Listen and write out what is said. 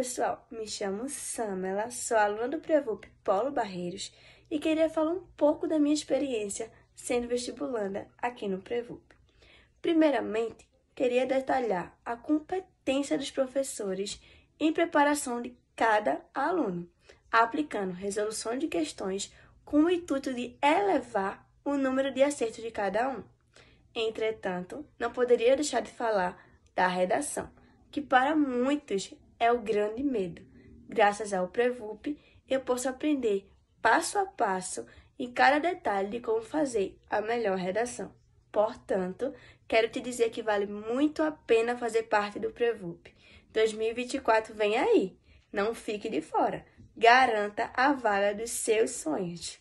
pessoal, me chamo Samela, sou aluna do Prevup Polo Barreiros e queria falar um pouco da minha experiência sendo vestibulanda aqui no Prevup. Primeiramente, queria detalhar a competência dos professores em preparação de cada aluno, aplicando resolução de questões com o intuito de elevar o número de acertos de cada um. Entretanto, não poderia deixar de falar da redação, que para muitos é o grande medo. Graças ao Prevup, eu posso aprender passo a passo em cada detalhe de como fazer a melhor redação. Portanto, quero te dizer que vale muito a pena fazer parte do Prevup. 2024 vem aí. Não fique de fora. Garanta a vaga dos seus sonhos.